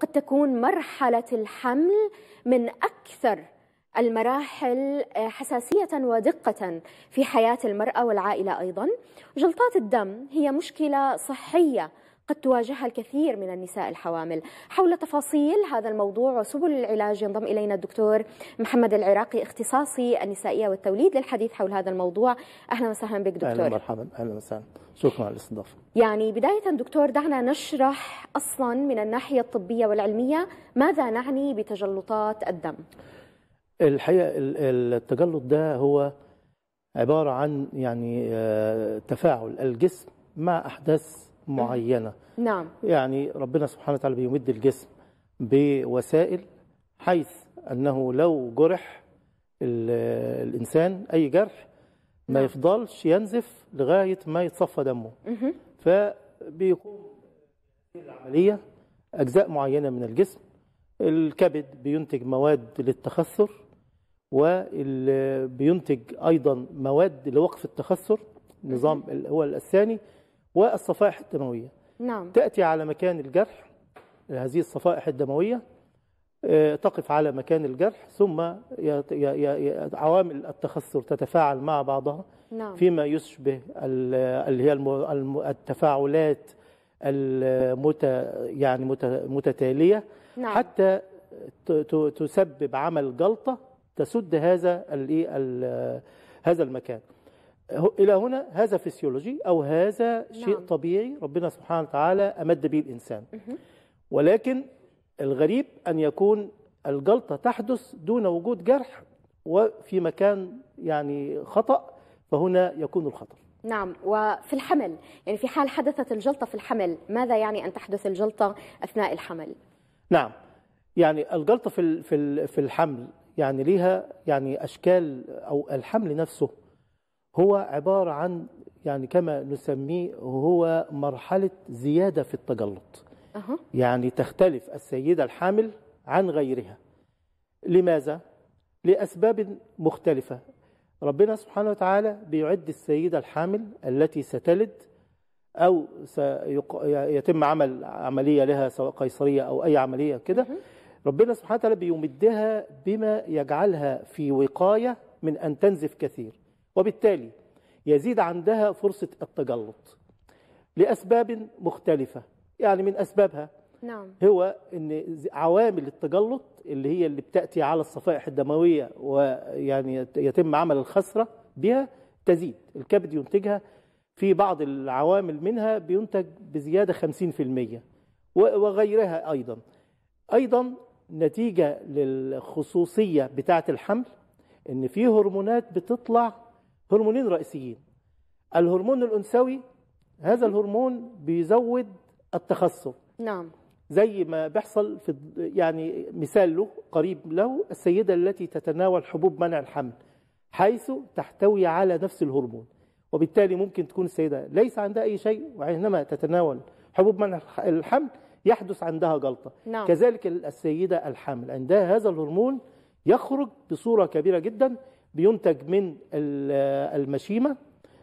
قد تكون مرحلة الحمل من أكثر المراحل آه، حساسية ودقة في حياة المرأة والعائلة أيضا جلطات الدم هي مشكلة صحية قد تواجهها الكثير من النساء الحوامل حول تفاصيل هذا الموضوع وسبل العلاج ينضم إلينا الدكتور محمد العراقي اختصاصي النسائية والتوليد للحديث حول هذا الموضوع أهلا وسهلا بك دكتور أهلا مرحبا أهلا وسهلا شكرا على الاستضافة يعني بداية دكتور دعنا نشرح أصلا من الناحية الطبية والعلمية ماذا نعني بتجلطات الدم الحقيقة التجلط ده هو عبارة عن يعني آه، تفاعل الجسم مع أحداث معينه نعم يعني ربنا سبحانه وتعالى بيمد الجسم بوسائل حيث انه لو جرح الانسان اي جرح ما نعم. يفضلش ينزف لغايه ما يتصفى دمه فبيقوم العمليه اجزاء معينه من الجسم الكبد بينتج مواد للتخثر وبينتج ايضا مواد لوقف التخثر نظام هو الثاني والصفائح الدموية نعم. تأتي على مكان الجرح هذه الصفائح الدموية آه، تقف على مكان الجرح ثم عوامل التخثر تتفاعل مع بعضها نعم. فيما يشبه اللي هي التفاعلات المت يعني متتالية نعم. حتى تسبب عمل جلطة تسد هذا هذا المكان إلى هنا هذا فسيولوجي أو هذا نعم. شيء طبيعي ربنا سبحانه وتعالى أمد به الإنسان ولكن الغريب أن يكون الجلطة تحدث دون وجود جرح وفي مكان يعني خطأ فهنا يكون الخطر نعم وفي الحمل يعني في حال حدثت الجلطة في الحمل ماذا يعني أن تحدث الجلطة أثناء الحمل؟ نعم يعني الجلطة في, في في الحمل يعني ليها يعني أشكال أو الحمل نفسه هو عبارة عن يعني كما نسميه هو مرحلة زيادة في التجلط أه. يعني تختلف السيدة الحامل عن غيرها لماذا؟ لأسباب مختلفة ربنا سبحانه وتعالى بيعد السيدة الحامل التي ستلد أو سيتم يتم عمل عملية لها سواء قيصرية أو أي عملية كده ربنا سبحانه وتعالى بيمدها بما يجعلها في وقاية من أن تنزف كثير وبالتالي يزيد عندها فرصة التجلط لأسباب مختلفة يعني من أسبابها نعم. هو أن عوامل التجلط اللي هي اللي بتأتي على الصفائح الدموية ويعني يتم عمل الخسرة بها تزيد الكبد ينتجها في بعض العوامل منها بينتج بزيادة 50% وغيرها أيضا أيضا نتيجة للخصوصية بتاعة الحمل ان في هرمونات بتطلع هرمونين رئيسيين الهرمون الأنثوي هذا الهرمون بيزود التخثر نعم زي ما بيحصل في يعني مثال له قريب له السيدة التي تتناول حبوب منع الحمل حيث تحتوي على نفس الهرمون وبالتالي ممكن تكون السيدة ليس عندها أي شيء وعندما تتناول حبوب منع الحمل يحدث عندها جلطة نعم. كذلك السيدة الحامل عندها هذا الهرمون يخرج بصورة كبيرة جدا بينتج من المشيمة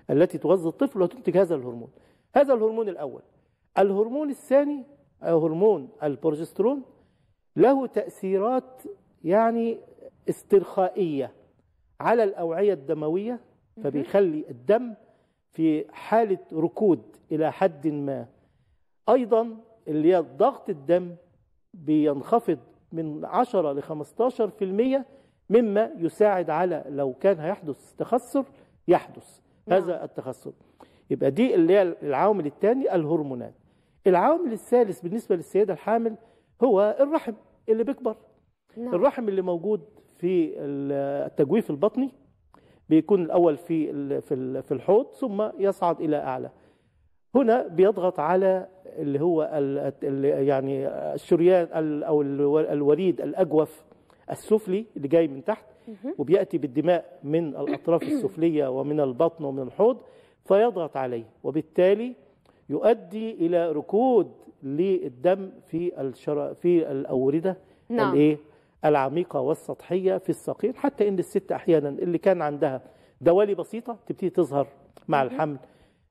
التي تغذي الطفل وتنتج هذا الهرمون هذا الهرمون الأول الهرمون الثاني هرمون البروجسترون له تأثيرات يعني استرخائية على الأوعية الدموية فبيخلي الدم في حالة ركود إلى حد ما أيضا اللي هي ضغط الدم بينخفض من 10 ل 15% مما يساعد على لو كان هيحدث تخثر يحدث نعم. هذا التخثر يبقى دي اللي هي العامل الثاني الهرمونات العامل الثالث بالنسبه للسيده الحامل هو الرحم اللي بيكبر نعم. الرحم اللي موجود في التجويف البطني بيكون الاول في في الحوض ثم يصعد الى اعلى هنا بيضغط على اللي هو يعني الشريان او الوريد الاجوف السفلي اللي جاي من تحت وبيأتي بالدماء من الأطراف السفلية ومن البطن ومن الحوض فيضغط عليه وبالتالي يؤدي إلى ركود للدم في الشر... في الأوردة نعم. الإيه؟ العميقة والسطحية في الصقيل حتى إن الست أحيانا اللي كان عندها دوالي بسيطة تبتدي تظهر مع الحمل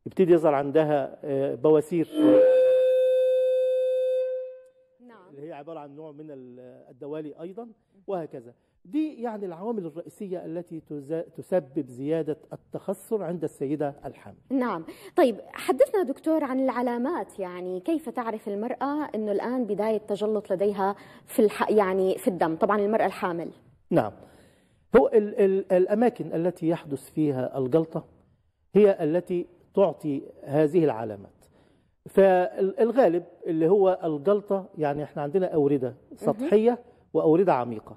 يبتدي يظهر عندها آه، بواسير وهي عبارة عن نوع من الدوالي أيضا وهكذا دي يعني العوامل الرئيسية التي تسبب زيادة التخصر عند السيدة الحامل نعم طيب حدثنا دكتور عن العلامات يعني كيف تعرف المرأة أنه الآن بداية تجلط لديها في الح... يعني في الدم طبعا المرأة الحامل نعم هو ال ال الأماكن التي يحدث فيها الجلطة هي التي تعطي هذه العلامات فالغالب اللي هو الجلطة يعني احنا عندنا أوردة سطحية وأوردة عميقة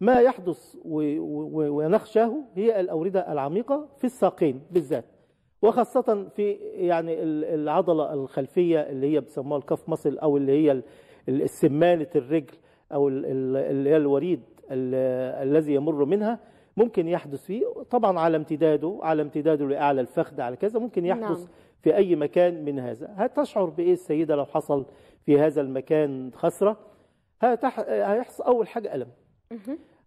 ما يحدث ونخشاه هي الأوردة العميقة في الساقين بالذات وخاصة في يعني العضلة الخلفية اللي هي بيسموها الكف مصل أو اللي هي السمانة الرجل أو اللي هي الوريد الذي يمر منها ممكن يحدث فيه طبعا على امتداده على امتداده لأعلى الفخذ على كذا ممكن يحدث نعم. في أي مكان من هذا هتشعر بإيه السيدة لو حصل في هذا المكان خسرة هتح... هيحصل أول حاجة ألم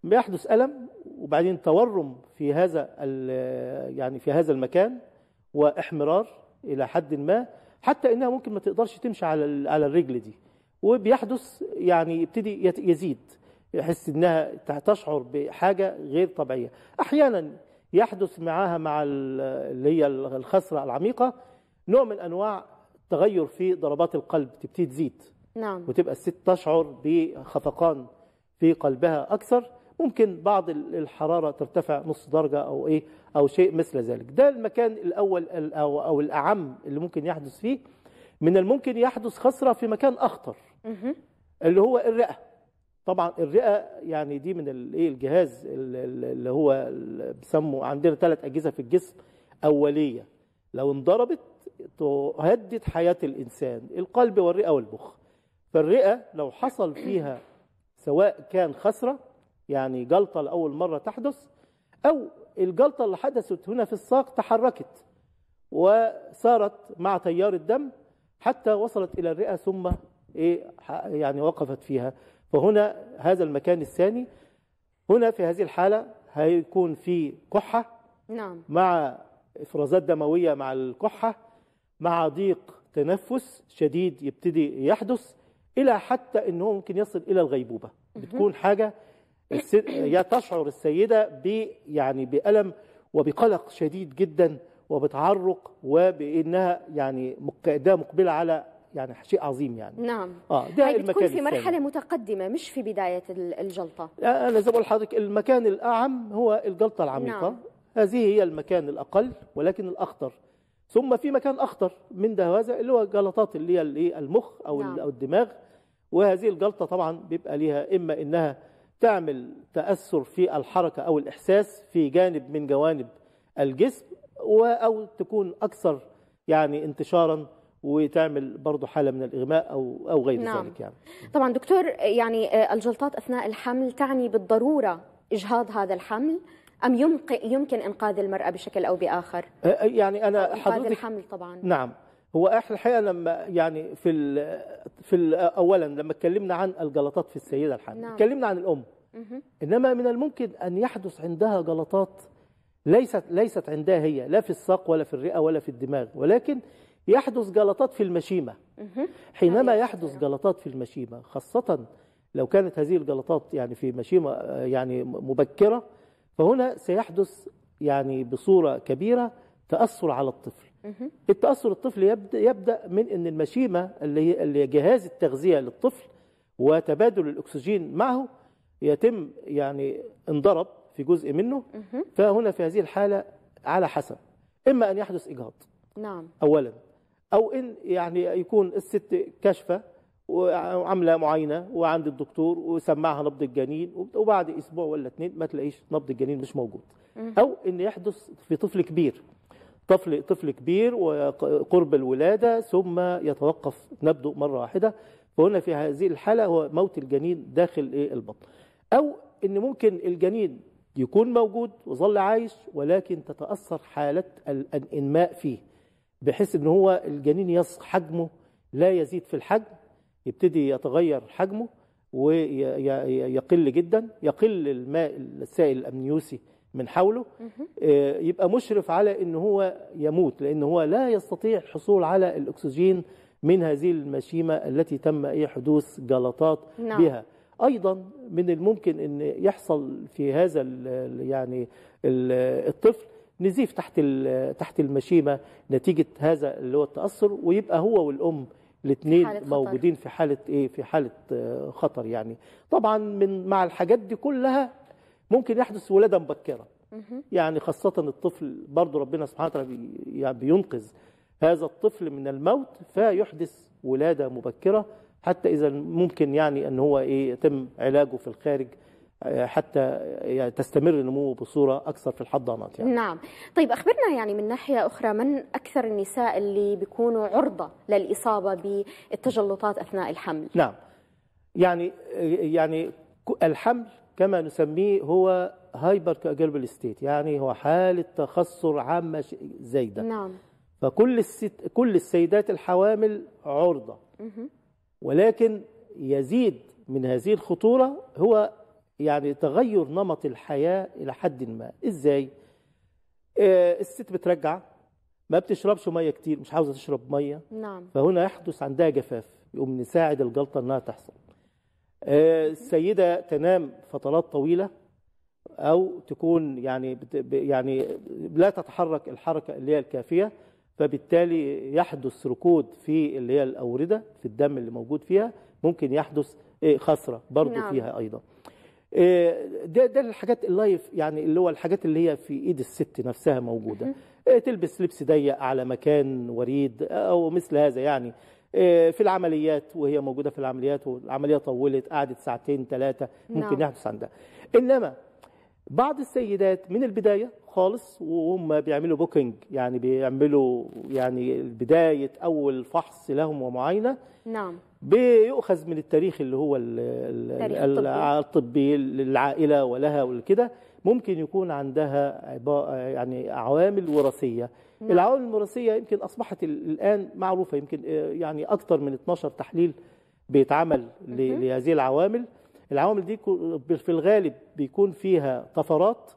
بيحدث ألم وبعدين تورم في هذا يعني في هذا المكان واحمرار إلى حد ما حتى إنها ممكن ما تقدرش تمشي على على الرجل دي وبيحدث يعني يبتدي يزيد يحس إنها تشعر بحاجة غير طبيعية أحيانا يحدث معاها مع اللي هي الخسرة العميقة نوع من انواع تغير في ضربات القلب تبتدي تزيد نعم وتبقى الست تشعر بخفقان في قلبها اكثر ممكن بعض الحراره ترتفع نص درجه او ايه او شيء مثل ذلك ده المكان الاول او او الاعم اللي ممكن يحدث فيه من الممكن يحدث خسره في مكان اخطر اللي هو الرئه طبعا الرئه يعني دي من الايه الجهاز اللي هو بيسموه عندنا ثلاث اجهزه في الجسم اوليه لو انضربت تهدد حياة الإنسان القلب والرئة والمخ فالرئة لو حصل فيها سواء كان خسرة يعني جلطة لأول مرة تحدث أو الجلطة اللي حدثت هنا في الساق تحركت وسارت مع تيار الدم حتى وصلت إلى الرئة ثم إيه يعني وقفت فيها فهنا هذا المكان الثاني هنا في هذه الحالة هيكون في كحة نعم. مع إفرازات دموية مع الكحة مع ضيق تنفس شديد يبتدي يحدث الى حتى انه ممكن يصل الى الغيبوبه بتكون حاجه يا تشعر السيده ب يعني بالم وبقلق شديد جدا وبتعرق وبانها يعني كانها مقبله على يعني شيء عظيم يعني نعم اه ده المكان بتكون في مرحله الثاني. متقدمه مش في بدايه الجلطه انا زي بقول لحضرتك المكان الاعم هو الجلطه العميقه نعم. هذه هي المكان الاقل ولكن الاخطر ثم في مكان اخطر من ده هذا اللي هو جلطات اللي هي الايه المخ او نعم. او الدماغ وهذه الجلطه طبعا بيبقى ليها اما انها تعمل تاثر في الحركه او الاحساس في جانب من جوانب الجسم او تكون اكثر يعني انتشارا وتعمل برضه حاله من الاغماء او او غير نعم. ذلك يعني طبعا دكتور يعني آه، الجلطات اثناء الحمل تعني بالضروره اجهاض هذا الحمل أم يمكن إنقاذ المرأة بشكل أو بآخر؟ يعني أنا حضرتك الحمل طبعا نعم هو احنا الحقيقه لما يعني في الـ في الـ اولا لما اتكلمنا عن الجلطات في السيده الحامل نعم. اتكلمنا عن الام مه. انما من الممكن ان يحدث عندها جلطات ليست ليست عندها هي لا في الساق ولا في الرئه ولا في الدماغ ولكن يحدث جلطات في المشيمه مه. حينما يحدث جلطات في المشيمه خاصه لو كانت هذه الجلطات يعني في مشيمه يعني مبكره فهنا سيحدث يعني بصورة كبيرة تأثر على الطفل التأثر الطفل يبدأ, يبدأ من أن المشيمة اللي هي جهاز التغذية للطفل وتبادل الأكسجين معه يتم يعني انضرب في جزء منه فهنا في هذه الحالة على حسب إما أن يحدث إجهاض نعم أولا أو إن يعني يكون الست كشفة وعامله معينة وعند الدكتور وسمعها نبض الجنين وبعد اسبوع ولا اتنين ما تلاقيش نبض الجنين مش موجود او ان يحدث في طفل كبير طفل طفل كبير وقرب الولاده ثم يتوقف نبضه مره واحده فهنا في هذه الحاله هو موت الجنين داخل ايه البطن او ان ممكن الجنين يكون موجود وظل عايش ولكن تتاثر حاله الانماء فيه بحيث ان هو الجنين يص حجمه لا يزيد في الحجم يبتدي يتغير حجمه ويقل جدا يقل الماء السائل الامنيوسي من حوله آه، يبقى مشرف على ان هو يموت لان هو لا يستطيع الحصول على الاكسجين من هذه المشيمه التي تم اي حدوث جلطات نعم. بها ايضا من الممكن ان يحصل في هذا يعني الطفل نزيف تحت تحت المشيمه نتيجه هذا اللي هو التاثر ويبقى هو والام الاثنين موجودين في حاله ايه في حاله آه، خطر يعني طبعا من مع الحاجات دي كلها ممكن يحدث ولاده مبكره يعني خاصه الطفل برضه ربنا سبحانه وتعالى يعني بينقذ هذا الطفل من الموت فيحدث ولاده مبكره حتى اذا ممكن يعني ان هو ايه يتم علاجه في الخارج حتى يعني تستمر نموه بصوره اكثر في الحضانات يعني. نعم، طيب اخبرنا يعني من ناحيه اخرى من اكثر النساء اللي بيكونوا عرضه للاصابه بالتجلطات اثناء الحمل؟ نعم. يعني يعني الحمل كما نسميه هو هايبر كاجربل ستيت يعني هو حاله تخصر عامه زايده. نعم. فكل الست كل السيدات الحوامل عرضه. ولكن يزيد من هذه الخطوره هو يعني تغير نمط الحياة إلى حد ما إزاي؟ آه الست بترجع ما بتشربش مية كتير مش عاوزة تشرب مية نعم. فهنا يحدث عندها جفاف يقوم نساعد الجلطة أنها تحصل آه السيدة تنام فترات طويلة أو تكون يعني يعني لا تتحرك الحركة اللي هي الكافية فبالتالي يحدث ركود في اللي هي الأوردة في الدم اللي موجود فيها ممكن يحدث آه، خسرة برضو نعم. فيها أيضا إيه، ده ده الحاجات اللايف يعني اللي هو الحاجات اللي هي في ايد الست نفسها موجوده إيه، تلبس لبس ضيق على مكان وريد او مثل هذا يعني إيه، في العمليات وهي موجوده في العمليات والعمليه طولت قعدت ساعتين ثلاثه ممكن نعم. يحدث عندها انما بعض السيدات من البدايه خالص وهم بيعملوا بوكينج يعني بيعملوا يعني بدايه اول فحص لهم ومعاينه نعم بيؤخذ من التاريخ اللي هو الطبي للعائله ولها وكده ممكن يكون عندها يعني عوامل وراثيه نعم. العوامل الوراثيه يمكن اصبحت الان معروفه يمكن آه، يعني اكثر من 12 تحليل بيتعمل لهذه العوامل العوامل دي في الغالب بيكون فيها طفرات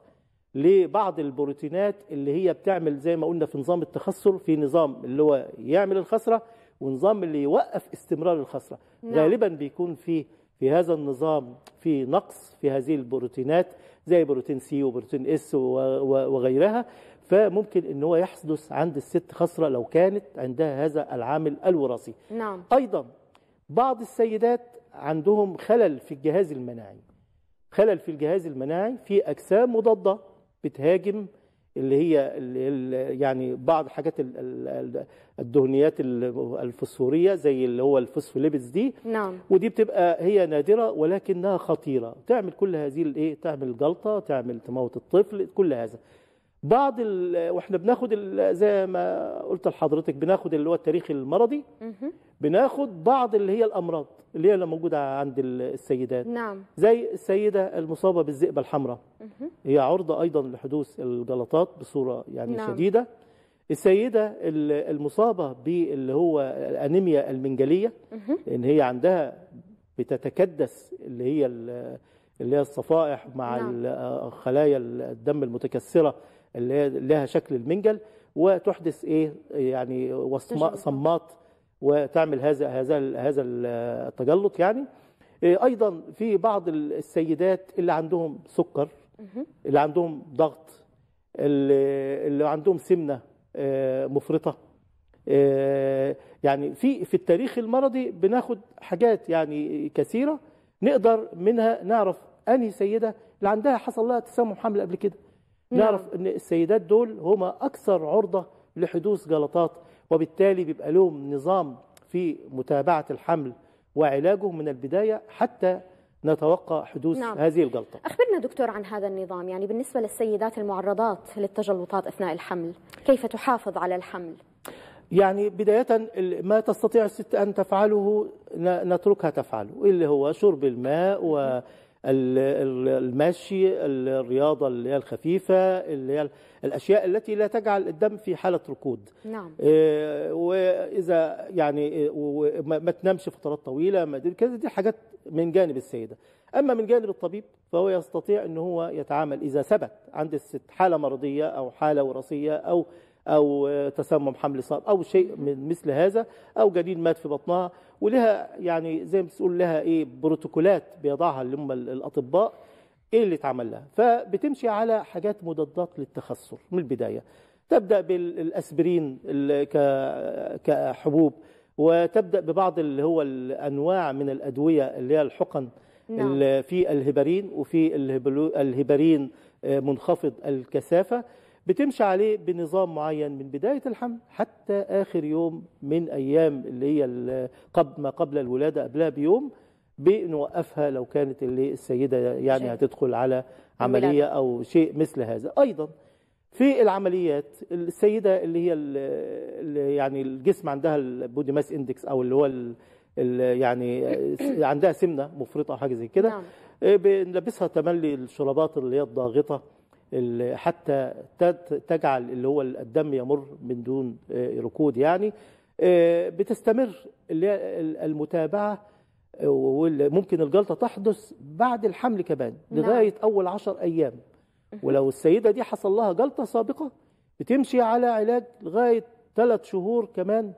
لبعض البروتينات اللي هي بتعمل زي ما قلنا في نظام التخثر في نظام اللي هو يعمل الخسره ونظام اللي يوقف استمرار الخسرة نعم. غالبا بيكون في في هذا النظام في نقص في هذه البروتينات زي بروتين سي وبروتين اس وغيرها فممكن ان هو يحدث عند الست خسره لو كانت عندها هذا العامل الوراثي نعم. ايضا بعض السيدات عندهم خلل في الجهاز المناعي خلل في الجهاز المناعي في اجسام مضاده بتهاجم اللي هي اللي يعني بعض حاجات الدهنيات الفسفوريه زي اللي هو الفوسفوليبيدز دي نعم ودي بتبقى هي نادره ولكنها خطيره تعمل كل هذه الايه تعمل جلطه تعمل تموت الطفل كل هذا بعض ال... واحنا بناخد ال... زي ما قلت لحضرتك بناخد اللي هو التاريخ المرضي بناخد بعض اللي هي الامراض اللي هي اللي موجوده عند السيدات نعم زي السيده المصابه بالذئبه الحمراء هي عرضه ايضا لحدوث الجلطات بصوره يعني نعم. شديده السيده المصابه باللي هو الانيميا المنجليه لان هي عندها بتتكدس اللي هي اللي هي الصفائح مع نعم. خلايا الدم المتكسره اللي هي لها شكل المنجل وتحدث ايه يعني صمات وتعمل هذا هذا هذا التجلط يعني إيه، ايضا في بعض السيدات اللي عندهم سكر اللي عندهم ضغط اللي عندهم سمنه إيه، مفرطه إيه، يعني في في التاريخ المرضي بناخد حاجات يعني كثيره نقدر منها نعرف انهي سيده اللي عندها حصل لها تسمم حمل قبل كده نعم. نعرف ان السيدات دول هما اكثر عرضه لحدوث جلطات وبالتالي بيبقى لهم نظام في متابعه الحمل وعلاجه من البدايه حتى نتوقع حدوث نعم. هذه الجلطه. اخبرنا دكتور عن هذا النظام، يعني بالنسبه للسيدات المعرضات للتجلطات اثناء الحمل، كيف تحافظ على الحمل؟ يعني بداية ما تستطيع الست أن تفعله نتركها تفعله اللي هو شرب الماء و المشي الرياضة اللي هي الخفيفة اللي هي الأشياء التي لا تجعل الدم في حالة ركود نعم آه، وإذا يعني ما تنامش فترات طويلة كذا دي حاجات من جانب السيدة أما من جانب الطبيب فهو يستطيع أن هو يتعامل إذا ثبت عند الست حالة مرضية أو حالة وراثية أو أو تسمم حمل صار أو شيء من مثل هذا أو جنين مات في بطنها ولها يعني زي ما بتقول لها ايه بروتوكولات بيضعها اللي هم الاطباء ايه اللي اتعمل لها فبتمشي على حاجات مضادات للتخثر من البدايه تبدا بالاسبرين كحبوب وتبدا ببعض اللي هو الانواع من الادويه اللي هي الحقن نعم. اللي في الهبارين وفي الهبارين آه، منخفض الكثافه بتمشي عليه بنظام معين من بداية الحمل حتى آخر يوم من أيام اللي هي قبل ما قبل الولادة قبلها بيوم بنوقفها لو كانت اللي السيدة يعني شيء. هتدخل على عملية الولادة. أو شيء مثل هذا أيضا في العمليات السيدة اللي هي اللي يعني الجسم عندها البودي ماس اندكس أو اللي هو اللي يعني عندها سمنة مفرطة أو حاجة زي كده نعم. آه، بنلبسها تملي الشرابات اللي هي الضاغطة حتى تجعل اللي هو الدم يمر من دون آه، ركود يعني آه، بتستمر المتابعه وممكن الجلطه تحدث بعد الحمل كمان نعم. لغايه اول عشر ايام ولو السيده دي حصل لها جلطه سابقه بتمشي على علاج لغايه ثلاث شهور كمان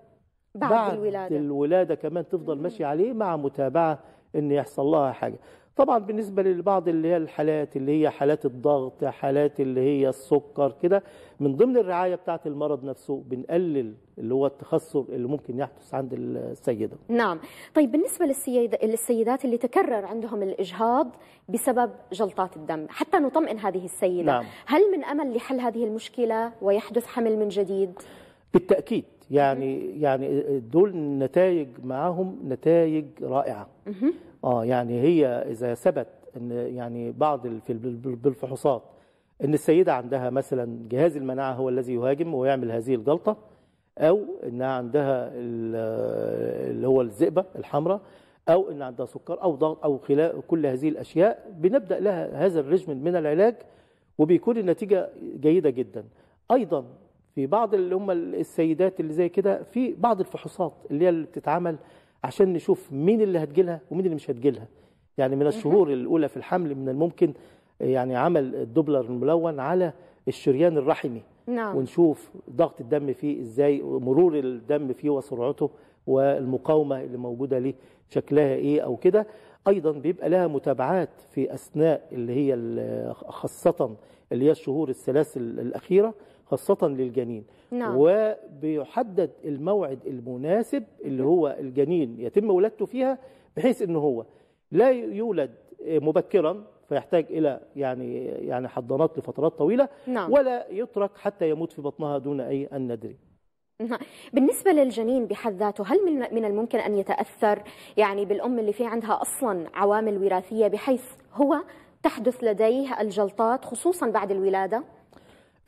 بعد, بعد الولاده الولاده كمان تفضل ماشيه عليه مع متابعه ان يحصل لها حاجه طبعا بالنسبه لبعض اللي هي الحالات اللي هي حالات الضغط حالات اللي هي السكر كده من ضمن الرعايه بتاعه المرض نفسه بنقلل اللي هو التخثر اللي ممكن يحدث عند السيده نعم طيب بالنسبه للسيد... للسيدات اللي تكرر عندهم الاجهاض بسبب جلطات الدم حتى نطمئن هذه السيده نعم. هل من امل لحل هذه المشكله ويحدث حمل من جديد بالتاكيد يعني يعني دول نتائج معاهم نتائج رائعه اه يعني هي اذا ثبت ان يعني بعض بالفحوصات ان السيده عندها مثلا جهاز المناعه هو الذي يهاجم ويعمل هذه الجلطه او انها عندها اللي هو الذئبه الحمراء او ان عندها سكر او ضغط او خلاف كل هذه الاشياء بنبدا لها هذا الرجم من العلاج وبيكون النتيجه جيده جدا ايضا في بعض اللي هم السيدات اللي زي كده في بعض الفحوصات اللي هي اللي بتتعمل عشان نشوف مين اللي هتجيلها ومين اللي مش هتجيلها يعني من الشهور الاولى في الحمل من الممكن يعني عمل الدوبلر الملون على الشريان الرحمي نعم. ونشوف ضغط الدم فيه ازاي مرور الدم فيه وسرعته والمقاومه اللي موجوده ليه شكلها ايه او كده ايضا بيبقى لها متابعات في اثناء اللي هي خاصه اللي هي الشهور الثلاث الاخيره خاصة للجنين نعم. وبيحدد الموعد المناسب اللي هو الجنين يتم ولادته فيها بحيث أنه هو لا يولد مبكرا فيحتاج الى يعني يعني حضانات لفترات طويله نعم. ولا يترك حتى يموت في بطنها دون اي ان ندري نعم. بالنسبة للجنين بحد ذاته هل من الممكن أن يتأثر يعني بالأم اللي في عندها أصلا عوامل وراثية بحيث هو تحدث لديه الجلطات خصوصا بعد الولادة؟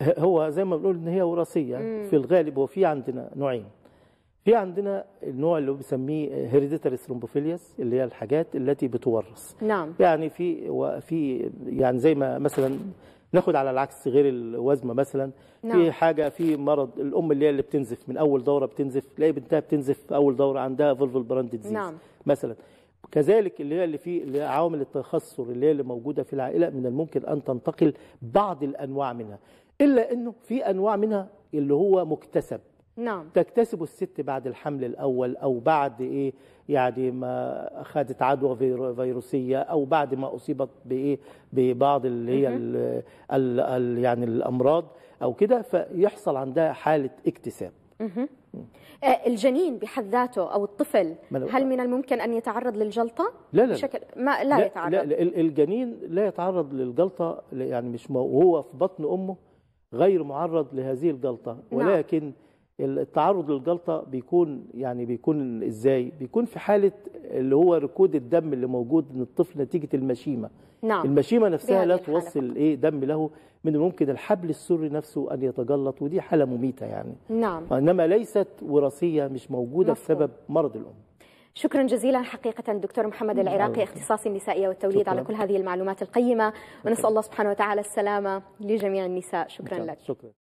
هو زي ما بنقول ان هي وراثيه في الغالب هو في عندنا نوعين في عندنا النوع اللي بنسميه هيريديتري ثرومبوفيلياس اللي هي الحاجات التي بتورث نعم يعني في وفي يعني زي ما مثلا ناخد على العكس غير الوزمه مثلا نعم. في حاجه في مرض الام اللي هي اللي بتنزف من اول دوره بتنزف تلاقي بنتها بتنزف في اول دوره عندها فولفل براند ديزيز نعم. مثلا كذلك اللي هي اللي في عوامل التخثر اللي هي اللي موجوده في العائله من الممكن ان تنتقل بعض الانواع منها إلا أنه في أنواع منها اللي هو مكتسب نعم تكتسبه الست بعد الحمل الأول أو بعد إيه يعني ما أخذت عدوى فيروسية أو بعد ما أصيبت بإيه ببعض اللي هي الـ الـ الـ يعني الأمراض أو كده فيحصل عندها حالة اكتساب آه، الجنين بحد ذاته او الطفل هل من الممكن ان يتعرض للجلطه لا لا بشكل ما لا, لا يتعرض لا, لا الجنين لا يتعرض للجلطه يعني مش وهو في بطن امه غير معرض لهذه الجلطة نعم. ولكن التعرض للجلطة بيكون يعني بيكون ازاي بيكون في حالة اللي هو ركود الدم اللي موجود من الطفل نتيجة المشيمة نعم. المشيمة نفسها لا توصل ايه دم له من الممكن الحبل السري نفسه ان يتجلط ودي حالة مميتة يعني نعم انما ليست وراثية مش موجودة بسبب مرض الام شكرا جزيلا حقيقة دكتور محمد العراقي اختصاصي النسائية والتوليد شكرا. على كل هذه المعلومات القيمة ونسأل الله سبحانه وتعالى السلامة لجميع النساء شكرا لك شكرا